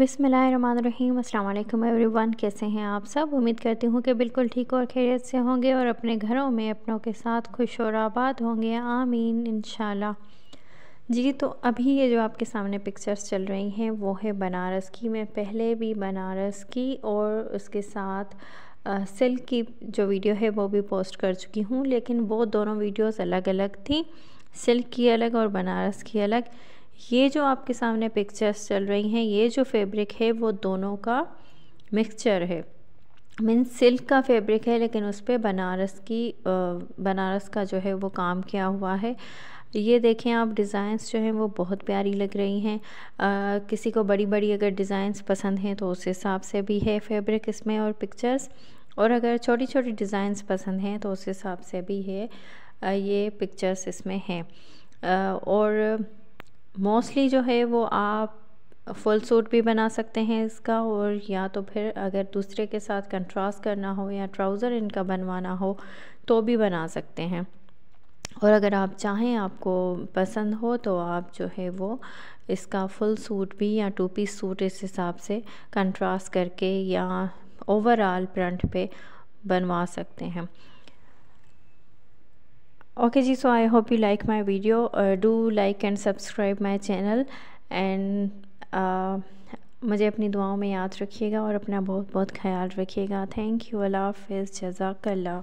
अस्सलाम वालेकुम एवरीवन कैसे हैं आप सब उम्मीद करती हूँ कि बिल्कुल ठीक और खैरियत से होंगे और अपने घरों में अपनों के साथ खुश और आबाद होंगे आमीन इन जी तो अभी ये जो आपके सामने पिक्चर्स चल रही हैं वो है बनारस की मैं पहले भी बनारस की और उसके साथ सिल्क की जो वीडियो है वो भी पोस्ट कर चुकी हूँ लेकिन वो दोनों वीडियोस अलग अलग थी सिल्क की अलग और बनारस की अलग ये जो आपके सामने पिक्चर्स चल रही हैं ये जो फैब्रिक है वो दोनों का मिक्सचर है मीन सिल्क का फैब्रिक है लेकिन उस पर बनारस की बनारस का जो है वो काम किया हुआ है ये देखें आप डिज़ाइंस जो हैं वो बहुत प्यारी लग रही हैं किसी को बड़ी बड़ी अगर डिज़ाइंस पसंद हैं तो उस हिसाब से भी है फैब्रिक इसमें और पिक्चर्स और अगर छोटी छोटी डिज़ाइंस पसंद हैं तो उस हिसाब से भी है ये पिक्चर्स इसमें हैं और मोस्टली जो है वो आप फुल सूट भी बना सकते हैं इसका और या तो फिर अगर दूसरे के साथ कंट्रास्ट करना हो या ट्राउज़र इनका बनवाना हो तो भी बना सकते हैं और अगर आप चाहें आपको पसंद हो तो आप जो है वो इसका फुल सूट भी या टू पीस सूट इस हिसाब से कंट्रास्ट करके या ओवरऑल प्रंट पे बनवा सकते हैं okay ji so I hope you like my video do like and subscribe my channel and मुझे अपनी दुआओं में याद रखिएगा और अपना बहुत बहुत ख्याल रखिएगा थैंक यू अल्लाह हाफ जजाकल्ला